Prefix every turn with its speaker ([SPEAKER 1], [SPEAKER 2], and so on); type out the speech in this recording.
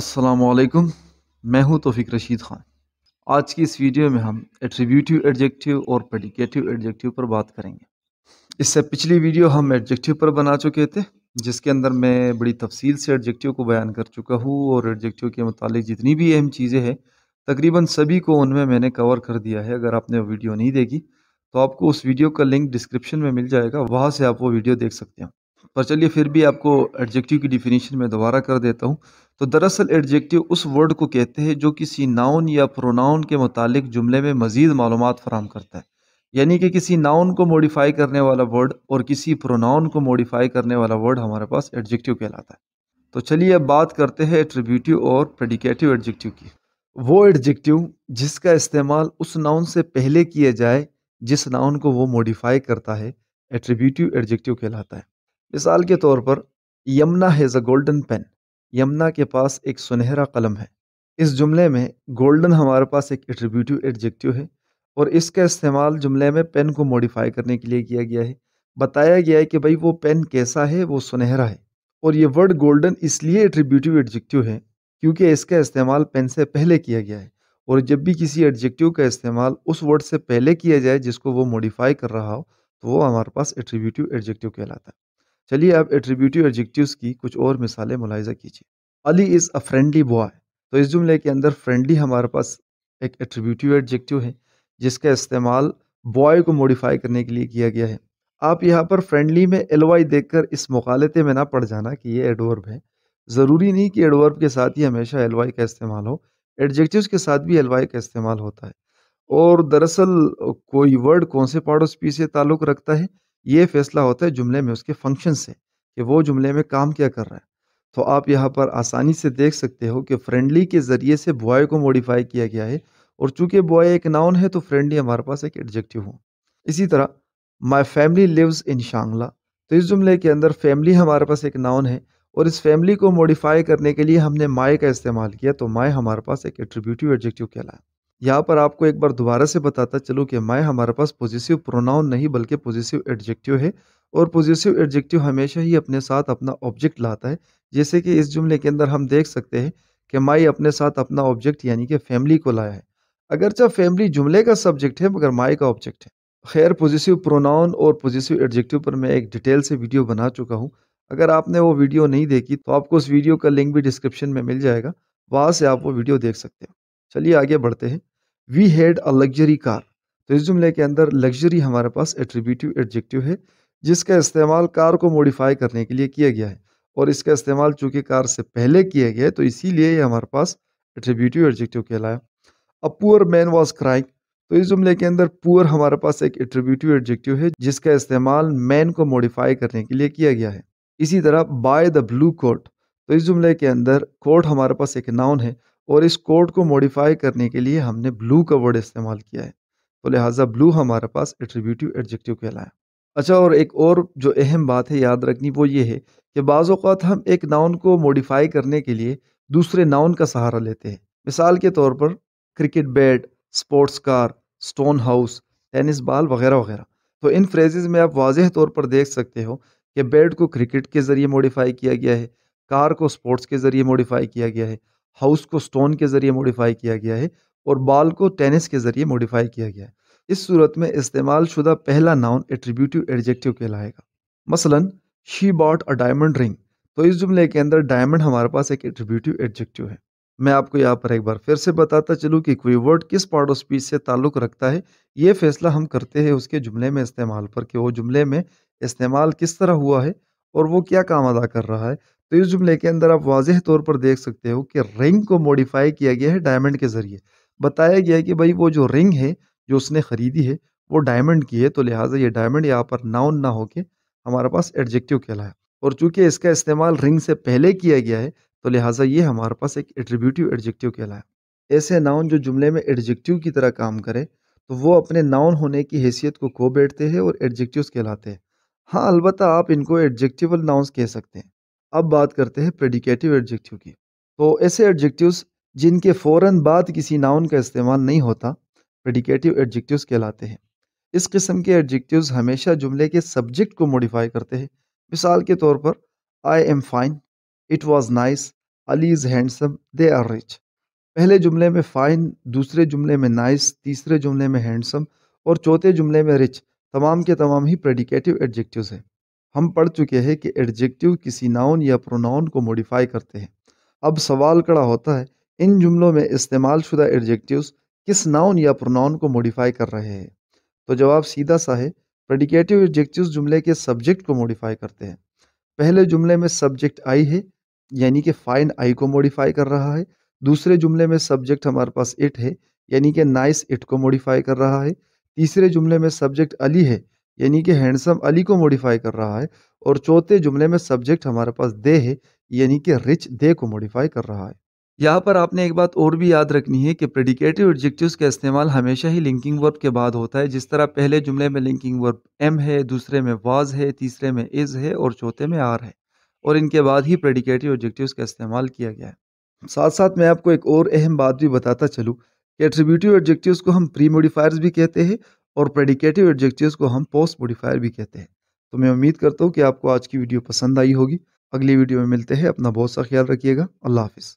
[SPEAKER 1] असलकुम मैं हूं तोफ़ी रशीद ख़ान आज की इस वीडियो में हम एट्रीब्यूटिव एडजेक्टिव और पेडिकेटिव एडजेक्टिव पर बात करेंगे इससे पिछली वीडियो हम एडजेक्टिव पर बना चुके थे जिसके अंदर मैं बड़ी तफसील से एडजेक्टिव को बयान कर चुका हूँ और एडजेक्टिव के मतलब जितनी भी अहम चीज़ें हैं तकरीबन सभी को उनमें मैंने कवर कर दिया है अगर आपने वीडियो नहीं देखी तो आपको उस वीडियो का लिंक डिस्क्रिप्शन में मिल जाएगा वहाँ से आप वो वीडियो देख सकते हैं पर चलिए फिर भी आपको एडजेक्टिव की डिफिनीशन में दोबारा कर देता हूँ तो दरअसल एडजेक्टिव उस वर्ड को कहते हैं जो किसी नाउन या प्रोनाउन के मुतालिक जुमले में मज़ीद मालूम फराम करता है यानी कि किसी नाउन को मॉडिफाई करने वाला वर्ड और किसी प्रोनाउन को मॉडिफाई करने वाला वर्ड हमारे पास एडजेक्टिव कहलाता है तो चलिए अब बात करते हैं एट्रीब्यूटिव और प्रेडिकेटिव एडजेक्टिव की वो एडजेक्टिव जिसका इस्तेमाल उस नाउन से पहले किया जाए जिस नाउन को वो मॉडिफाई करता है एट्रीब्यूटिव एडजेक्टिव कहलाता है मिसाल के तौर पर Yamuna has a golden pen Yamuna के पास एक सुनहरा कलम है इस जुमले में गोल्डन हमारे पास एक एट्रीब्यूटिव एडजेक्टिव है और इसका इस्तेमाल जुमले में पेन को मॉडिफाई करने के लिए किया गया है बताया गया है कि भाई वो पेन कैसा है वो सुनहरा है और ये वर्ड गोल्डन इसलिए एट्रीब्यूटिव एडजेक्टिव है क्योंकि इसका इस्तेमाल पेन से पहले किया गया है और जब भी किसी एडजेक्टिव का इस्तेमाल उस वर्ड से पहले किया जाए जिसको वो मॉडिफाई कर रहा हो तो वो हमारे पास एट्रीब्यूटिव एडजेक्टिव कहलाता है चलिए अब एट्रीब्यूटिव एडजेक्टिव्स की कुछ और मिसालें मुलायजा कीजिए Ali is a friendly boy तो इस जुमले के अंदर फ्रेंडली हमारे पास एक एट्रीब्यूटिव एडजेक्टिव है जिसका इस्तेमाल बॉय को मॉडिफाई करने के लिए किया गया है आप यहाँ पर फ्रेंडली में एल वाई कर इस मुखालते में ना पड़ जाना कि ये एडवर्ब है ज़रूरी नहीं कि एडवर्ब के साथ ही हमेशा एल वाई का इस्तेमाल हो एडजेक्टिव्स के साथ भी एल वाई का इस्तेमाल होता है और दरअसल कोई वर्ड कौन से पार्ट ऑफ स्पीच से ताल्लुक़ रखता है ये फैसला होता है जुमले में उसके फंक्शन से कि वो जुमले में काम क्या कर रहा है तो आप यहाँ पर आसानी से देख सकते हो कि फ्रेंडली के ज़रिए से बॉय को मॉडिफाई किया गया है और चूंकि बॉय एक नाउन है तो फ्रेंडली हमारे पास एक एडजेक्टिव हो इसी तरह my family lives in Shangla तो इस जुमले के अंदर फैमिली हमारे पास एक नाउन है और इस फैमिली को मॉडिफाई करने के लिए हमने माए का इस्तेमाल किया तो माए हमारे पास एक एट्रीब्यूटिव एडजेक्टिव कहलाया यहाँ पर आपको एक बार दोबारा से बताता चलो कि माई हमारे पास पॉजिटिव प्रोनाउन नहीं बल्कि पॉजिटिव एडजेक्टिव है और पॉजिटिव एडजेक्टिव हमेशा ही अपने साथ अपना ऑब्जेक्ट लाता है जैसे कि इस जुमले के अंदर हम देख सकते हैं कि माई अपने साथ अपना ऑब्जेक्ट यानी कि फैमिली को लाया है अगरचा फैमिली जुमले का सब्जेक्ट है मगर माई का ऑब्जेक्ट है खैर पॉजिटिव प्रोनाउन और पॉजिटिव एडजेक्टिव पर मैं एक डिटेल से वीडियो बना चुका हूँ अगर आपने वो वीडियो नहीं देखी तो आपको उस वीडियो का लिंक भी डिस्क्रिप्शन में मिल जाएगा वहाँ से आप वो वीडियो देख सकते हैं चलिए आगे बढ़ते हैं we had a luxury car तो इस जुमले के अंदर लग्जरी हमारे पास एट्रीब्यूटिव एडजेक्टिव है जिसका इस्तेमाल कार को मॉडिफाई करने के लिए किया गया है और इसका इस्तेमाल चूंकि कार से पहले किया गया है तो इसीलिए ये हमारे पास एट्रीब्यूटिव एडजेक्टिव कहलाया a poor man was crying तो इस जुमले के अंदर पुअर हमारे पास एक एट्रीब्यूटिव एडजेक्टिव है जिसका इस्तेमाल मैन को मॉडिफाई करने के लिए किया गया है इसी तरह बाय द ब्लू कोट तो इस जुमले के अंदर कोट हमारे पास एक नाउन है और इस कोड को मॉडिफाई करने के लिए हमने ब्लू का वर्ड इस्तेमाल किया है तो लिहाजा ब्लू हमारे पास एट्रीब्यूटिव एडजेक्टिव कहलाया अच्छा और एक और जो अहम बात है याद रखनी वो ये है कि बाज़ात हम एक नाउन को मॉडिफाई करने के लिए दूसरे नाउन का सहारा लेते हैं मिसाल के तौर पर cricket bat sports car stone house tennis ball वगैरह वगैरह तो इन फ्रेजेज़ में आप वाजह तौर पर देख सकते हो कि बैट को क्रिकेट के ज़रिए मॉडिफाई किया गया है कार को स्पोर्ट्स के ज़रिए मॉडिफाई किया गया है हाउस को स्टोन के ज़रिए मॉडिफाई किया गया है और बाल को टेनिस के ज़रिए मॉडिफाई किया गया है इस सूरत में इस्तेमाल शुदा पहला नाउन एट्रीब्यूटिव एडजेक्टिव कहलाएगा मसलन she bought a diamond ring तो इस जुमले के अंदर डायमंड हमारे पास एक एट्रीब्यूटिव एडजेक्टिव है मैं आपको यहाँ पर एक बार फिर से बताता चलूँ कि कोई वर्ड किस पार्ट ऑफ स्पीच से ताल्लुक़ रखता है ये फैसला हम करते हैं उसके जुमले में इस्तेमाल पर कि वो जुमले में इस्तेमाल किस तरह हुआ है और वो क्या काम अदा कर रहा है तो इस जुमले के अंदर आप वाजह तौर पर देख सकते हो कि रिंग को मॉडिफाई किया गया है डायमंड के ज़रिए बताया गया है कि भाई वो जो रिंग है जो उसने ख़रीदी है वो डायमंड की है तो लिहाजा ये डायमंड यहाँ पर नाउन ना होके हमारे पास एडजेक्टिव कहलाया और चूंकि इसका इस्तेमाल रिंग से पहले किया गया है तो लिहाजा ये हमारे पास एक एट्रीब्यूटिव एडजेक्टिव कहलाया ऐसे नाउन जो जुमले में एडजेक्टिव की तरह काम करे तो वो अपने नाउन होने की हैसियत को खो बैठते हैं और एडजेक्टिव कहलाते हैं हाँ अलबत्त आप इनको एडजेक्टिवल नाउन्स कह सकते हैं अब बात करते हैं प्रेडिकेटिव एडजेक्टिव की तो ऐसे एडजेक्टिव्स जिनके फ़ौर बाद किसी नाउन का इस्तेमाल नहीं होता प्रेडिकेटिव एडजेक्टिव्स कहलाते हैं इस किस्म के एडजेक्टिव्स हमेशा जुमले के सब्जेक्ट को मॉडिफाई करते हैं मिसाल के तौर पर I am fine it was nice Ali is handsome they are rich पहले जुमले में फ़ाइन दूसरे जुमले में नाइस तीसरे जुमले में हैंडसम और चौथे जुमले में रिच तमाम के तमाम ही प्रेडिकेटिव एडजेक्टिव्स हैं हम पढ़ चुके हैं कि एडजेक्टिव किसी नाउन या प्रोनाउन को मॉडिफाई करते हैं अब सवाल खड़ा होता है इन जुमलों में इस्तेमाल शुदा एडजेक्टिव्स किस नाउन या प्रोनाउन को मॉडिफाई कर रहे हैं तो जवाब सीधा सा है प्रेडिकेटिव एडजेक्टिव्स जुमले के सब्जेक्ट को मॉडिफाई करते हैं पहले जुमले में सब्जेक्ट आई है यानी कि फाइन आई को मॉडिफाई कर रहा है दूसरे जुमले में सब्जेक्ट हमारे पास इट है यानी कि नाइस इट को मॉडिफाई कर रहा है तीसरे जुमले में सब्जेक्ट अली है यानी कि हैंडसम अली को मॉडिफाई कर रहा है और चौथे जुमले में सब्जेक्ट हमारे पास दे है यानी कि रिच दे को मॉडिफाई कर रहा है यहाँ पर आपने एक बात और भी याद रखनी है कि प्रेडिकेटिव एडजेक्टिव्स का इस्तेमाल हमेशा ही लिंकिंग वर्ब के बाद होता है जिस तरह पहले जुमले में लिंकिंग वर्ब एम है दूसरे में वाज है तीसरे में इज़ है और चौथे में आर है और इनके बाद ही प्रेडिकेटिव एडजेक्टिव्स का इस्तेमाल किया गया है साथ साथ मैं आपको एक और अहम बात भी बताता चलूँ कि एट्रीब्यूटिव ऑब्जेक्टिव को हम प्री मोडिफायर्स भी कहते हैं और प्रेडिकेटिव एडजेक्टिव्स को हम पोस्ट मोडिफायर भी कहते हैं तो मैं उम्मीद करता हूँ कि आपको आज की वीडियो पसंद आई होगी अगली वीडियो में मिलते हैं अपना बहुत सा ख्याल रखिएगा अल्लाह हाफिज़